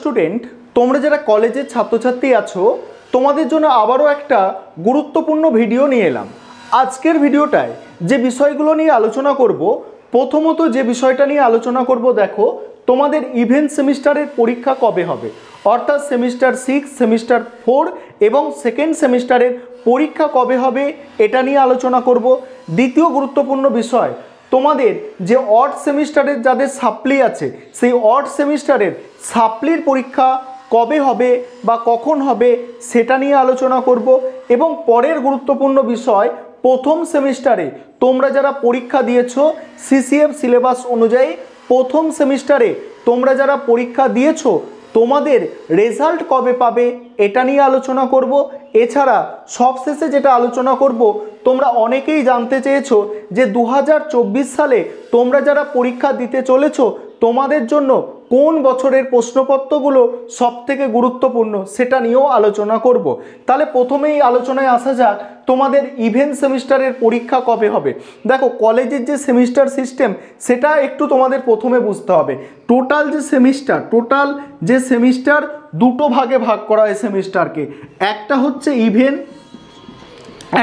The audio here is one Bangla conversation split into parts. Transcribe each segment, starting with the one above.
স্টুডেন্ট তোমরা যারা কলেজের ছাত্রছাত্রী আছো তোমাদের জন্য আবারও একটা গুরুত্বপূর্ণ ভিডিও নিয়ে এলাম আজকের ভিডিওটায় যে বিষয়গুলো নিয়ে আলোচনা করব প্রথমত যে বিষয়টা নিয়ে আলোচনা করব দেখো তোমাদের ইভেন্ট সেমিস্টারের পরীক্ষা কবে হবে অর্থাৎ সেমিস্টার সিক্স সেমিস্টার ফোর এবং সেকেন্ড সেমিস্টারের পরীক্ষা কবে হবে এটা নিয়ে আলোচনা করব দ্বিতীয় গুরুত্বপূর্ণ বিষয় তোমাদের যে অর্থ সেমিস্টারের যাদের সাপ্লি আছে সেই অর্থ সেমিস্টারের সাপ্লির পরীক্ষা কবে হবে বা কখন হবে সেটা নিয়ে আলোচনা করব এবং পরের গুরুত্বপূর্ণ বিষয় প্রথম সেমিস্টারে তোমরা যারা পরীক্ষা দিয়েছ সিসিএফ সিলেবাস অনুযায়ী প্রথম সেমিস্টারে তোমরা যারা পরীক্ষা দিয়েছো তোমাদের রেজাল্ট কবে পাবে এটা নিয়ে আলোচনা করব এছাড়া সবশেষে যেটা আলোচনা করব তোমরা অনেকেই জানতে চেয়েছো যে দু সালে তোমরা যারা পরীক্ষা দিতে চলেছো তোমাদের জন্য কোন বছরের প্রশ্নপত্রগুলো সবথেকে গুরুত্বপূর্ণ সেটা নিয়েও আলোচনা করব। তাহলে প্রথমেই আলোচনায় আসা যাক তোমাদের ইভেন্ট সেমিস্টারের পরীক্ষা কবে হবে দেখো কলেজের যে সেমিস্টার সিস্টেম সেটা একটু তোমাদের প্রথমে বুঝতে হবে টোটাল যে সেমিস্টার টোটাল যে সেমিস্টার দুটো ভাগে ভাগ করা হয় সেমিস্টারকে একটা হচ্ছে ইভেন্ট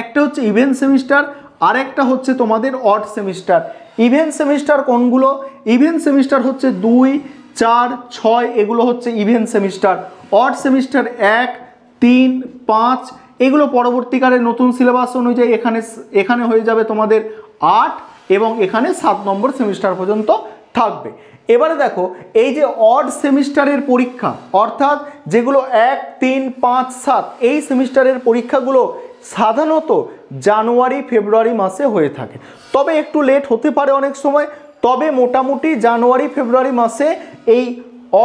একটা হচ্ছে ইভেন্ট সেমিস্টার আরেকটা হচ্ছে তোমাদের অট সেমিস্টার ইভেন্ট সেমিস্টার কোনগুলো ইভেন্ট সেমিস্টার হচ্ছে দুই চার ছয় এগুলো হচ্ছে ইভেন সেমিস্টার অড সেমিস্টার এক তিন পাঁচ এগুলো পরবর্তীকালে নতুন সিলেবাস অনুযায়ী এখানে এখানে হয়ে যাবে তোমাদের আট এবং এখানে সাত নম্বর সেমিস্টার পর্যন্ত থাকবে এবারে দেখো এই যে অড সেমিস্টারের পরীক্ষা অর্থাৎ যেগুলো এক তিন পাঁচ সাত এই সেমিস্টারের পরীক্ষাগুলো সাধারণত জানুয়ারি ফেব্রুয়ারি মাসে হয়ে থাকে তবে একটু লেট হতে পারে অনেক সময় তবে মোটামুটি জানুয়ারি ফেব্রুয়ারি মাসে এই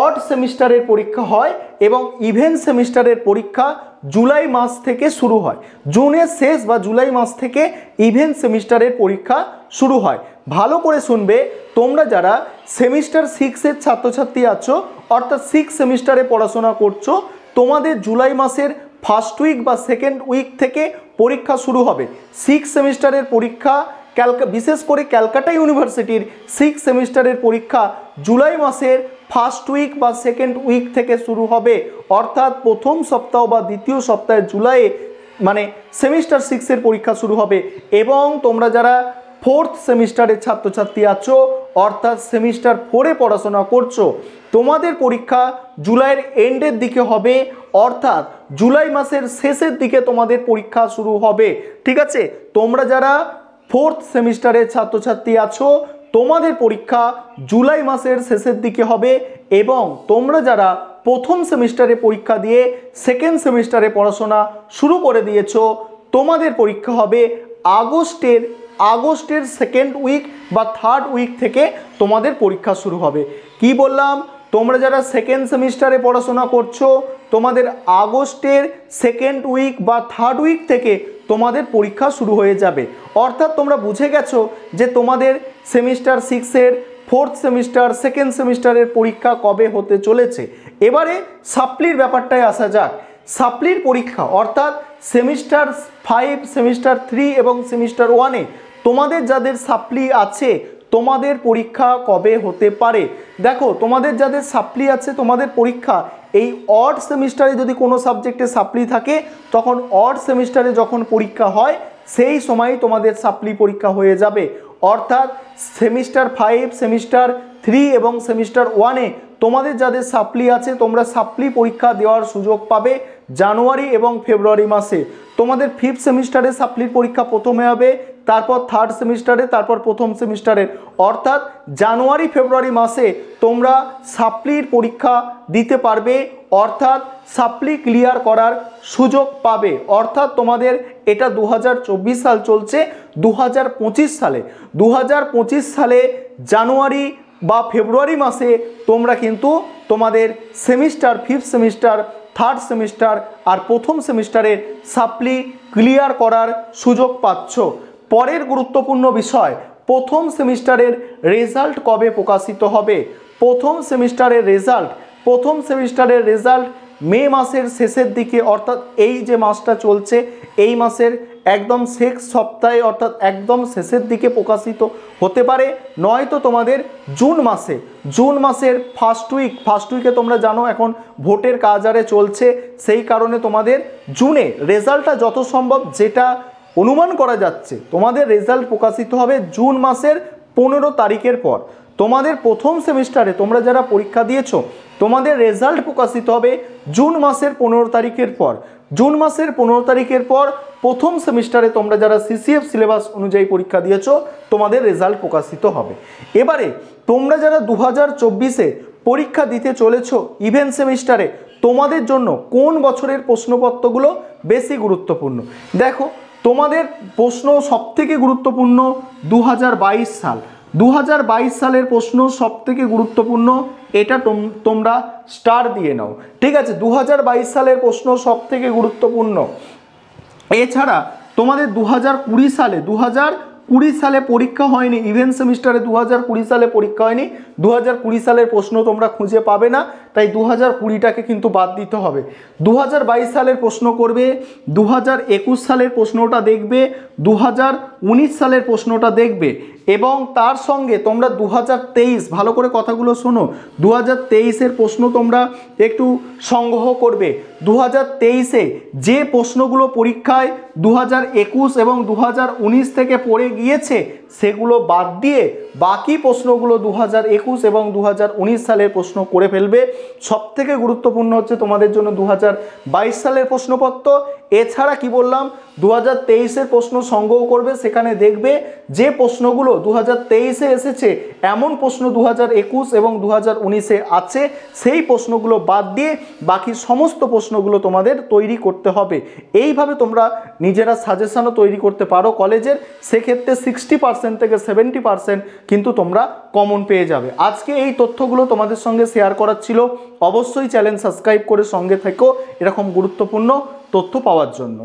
অড সেমিস্টারের পরীক্ষা হয় এবং ইভেন সেমিস্টারের পরীক্ষা জুলাই মাস থেকে শুরু হয় জুনের শেষ বা জুলাই মাস থেকে ইভেন সেমিস্টারের পরীক্ষা শুরু হয় ভালো করে শুনবে তোমরা যারা সেমিস্টার সিক্সের ছাত্রছাত্রী আছো অর্থাৎ সিক্স সেমিস্টারে পড়াশোনা করছো তোমাদের জুলাই মাসের ফার্স্ট উইক বা সেকেন্ড উইক থেকে পরীক্ষা শুরু হবে সিক্স সেমিস্টারের পরীক্ষা ক্যালকা বিশেষ করে ক্যালকাটা ইউনিভার্সিটির সিক্স সেমিস্টারের পরীক্ষা জুলাই মাসের ফার্স্ট উইক বা সেকেন্ড উইক থেকে শুরু হবে অর্থাৎ প্রথম সপ্তাহ বা দ্বিতীয় সপ্তাহে জুলাইয়ে মানে সেমিস্টার সিক্সের পরীক্ষা শুরু হবে এবং তোমরা যারা ফোর্থ সেমিস্টারের ছাত্রছাত্রী আছো অর্থাৎ সেমিস্টার ফোরে পড়াশোনা করছো তোমাদের পরীক্ষা জুলাইয়ের এন্ডের দিকে হবে অর্থাৎ জুলাই মাসের শেষের দিকে তোমাদের পরীক্ষা শুরু হবে ঠিক আছে তোমরা যারা ফোর্থ সেমিস্টারের ছাত্রছাত্রী আছো তোমাদের পরীক্ষা জুলাই মাসের শেষের দিকে হবে এবং তোমরা যারা প্রথম সেমিস্টারে পরীক্ষা দিয়ে সেকেন্ড সেমিস্টারে পড়াশোনা শুরু করে দিয়েছ তোমাদের পরীক্ষা হবে আগস্টের আগস্টের সেকেন্ড উইক বা থার্ড উইক থেকে তোমাদের পরীক্ষা শুরু হবে কি বললাম তোমরা যারা সেকেন্ড সেমিস্টারে পড়াশোনা করছো তোমাদের আগস্টের সেকেন্ড উইক বা থার্ড উইক থেকে তোমাদের পরীক্ষা শুরু হয়ে যাবে অর্থাৎ তোমরা বুঝে গেছো যে তোমাদের সেমিস্টার সিক্সের ফোর্থ সেমিস্টার সেকেন্ড সেমিস্টারের পরীক্ষা কবে হতে চলেছে এবারে সাপ্লির ব্যাপারটায় আসা যাক সাপ্লির পরীক্ষা অর্থাৎ সেমিস্টার ফাইভ সেমিস্টার থ্রি এবং সেমিস্টার ওয়ানে তোমাদের যাদের সাপ্লি আছে তোমাদের পরীক্ষা কবে হতে পারে দেখো তোমাদের যাদের সাপ্লি আছে তোমাদের পরীক্ষা এই অড সেমিস্টারে যদি কোনো সাবজেক্টে সাপ্লি থাকে তখন অড সেমিস্টারে যখন পরীক্ষা হয় সেই সময়ই তোমাদের সাপ্লি পরীক্ষা হয়ে যাবে অর্থাৎ সেমিস্টার ফাইভ সেমিস্টার থ্রি এবং সেমিস্টার ওয়ানে তোমাদের যাদের সাপ্লি আছে তোমরা সাপ্লি পরীক্ষা দেওয়ার সুযোগ পাবে জানুয়ারি এবং ফেব্রুয়ারি মাসে তোমাদের ফিফথ সেমিস্টারে সাপ্লির পরীক্ষা প্রথমে হবে তারপর থার্ড সেমিস্টারে তারপর প্রথম সেমিস্টারের অর্থাৎ জানুয়ারি ফেব্রুয়ারি মাসে তোমরা সাপ্লির পরীক্ষা দিতে পারবে অর্থাৎ সাপ্লি ক্লিয়ার করার সুযোগ পাবে অর্থাৎ তোমাদের এটা দু সাল চলছে দু সালে দু সালে জানুয়ারি বা ফেব্রুয়ারি মাসে তোমরা কিন্তু তোমাদের semester fifth semester third semester আর প্রথম সেমিস্টারের সাপ্লি ক্লিয়ার করার সুযোগ পাচ্ছ পরের গুরুত্বপূর্ণ বিষয় প্রথম সেমিস্টারের রেজাল্ট কবে প্রকাশিত হবে প্রথম সেমিস্টারের রেজাল্ট প্রথম সেমিস্টারের রেজাল্ট মে মাসের শেষের দিকে অর্থাৎ এই যে মাসটা চলছে এই মাসের একদম শেষ সপ্তাহে অর্থাৎ একদম শেষের দিকে প্রকাশিত হতে পারে নয়তো তোমাদের জুন মাসে জুন মাসের ফার্স্ট উইক ফার্স্ট উইকে তোমরা জানো এখন ভোটের কাজারে চলছে সেই কারণে তোমাদের জুনে রেজাল্টটা যত সম্ভব যেটা অনুমান করা যাচ্ছে তোমাদের রেজাল্ট প্রকাশিত হবে জুন মাসের পনেরো তারিখের পর তোমাদের প্রথম সেমিস্টারে তোমরা যারা পরীক্ষা দিয়েছো তোমাদের রেজাল্ট প্রকাশিত হবে জুন মাসের পনেরো তারিখের পর জুন মাসের পনেরো তারিখের পর প্রথম সেমিস্টারে তোমরা যারা সিসিএফ সিলেবাস অনুযায়ী পরীক্ষা দিয়েছ তোমাদের রেজাল্ট প্রকাশিত হবে এবারে তোমরা যারা দু হাজার চব্বিশে পরীক্ষা দিতে চলেছ ইভেন্ট সেমিস্টারে তোমাদের জন্য কোন বছরের প্রশ্নপত্রগুলো বেশি গুরুত্বপূর্ণ দেখো তোমাদের প্রশ্ন সবথেকে গুরুত্বপূর্ণ দু সাল দু সালের প্রশ্ন সবথেকে গুরুত্বপূর্ণ এটা তোমরা স্টার দিয়ে নাও ঠিক আছে দু সালের প্রশ্ন সবথেকে গুরুত্বপূর্ণ এছাড়া তোমাদের দু সালে দু কুড়ি সালে পরীক্ষা হয়নি ইভেন সেমিস্টারে দু হাজার কুড়ি সালে পরীক্ষা হয়নি দু হাজার কুড়ি সালের প্রশ্ন তোমরা খুঁজে পাবে না তাই দু হাজার কুড়িটাকে কিন্তু বাদ দিতে হবে দু হাজার বাইশ সালের প্রশ্ন করবে দু হাজার একুশ সালের প্রশ্নটা দেখবে দু হাজার উনিশ সালের প্রশ্নটা দেখবে এবং তার সঙ্গে তোমরা দু ভালো করে কথাগুলো শোনো দু হাজার প্রশ্ন তোমরা একটু সংগ্রহ করবে দু হাজার যে প্রশ্নগুলো পরীক্ষায় দু হাজার এবং দু থেকে পড়ে গিয়েছে সেগুলো বাদ দিয়ে বাকি প্রশ্নগুলো দু হাজার একুশ এবং দু হাজার উনিশ সালের প্রশ্ন করে ফেলবে সবথেকে গুরুত্বপূর্ণ হচ্ছে তোমাদের জন্য দু হাজার বাইশ সালের প্রশ্নপত্র এছাড়া কি বললাম দু হাজার তেইশের প্রশ্ন সংগ্রহ করবে সেখানে দেখবে যে প্রশ্নগুলো দু হাজার তেইশে এসেছে এমন প্রশ্ন দু হাজার একুশ এবং দু হাজার উনিশে আছে সেই প্রশ্নগুলো বাদ দিয়ে বাকি সমস্ত প্রশ্নগুলো তোমাদের তৈরি করতে হবে এইভাবে তোমরা নিজেরা সাজেশানও তৈরি করতে পারো কলেজের সেক্ষেত্রে সিক্সটি পার্সেন্ট পার্সেন্ট থেকে সেভেন্টি পার্সেন্ট কিন্তু তোমরা কমন পেয়ে যাবে আজকে এই তথ্যগুলো তোমাদের সঙ্গে শেয়ার করার ছিল অবশ্যই চ্যানেল সাবস্ক্রাইব করে সঙ্গে থেকেও এরকম গুরুত্বপূর্ণ তথ্য পাওয়ার জন্য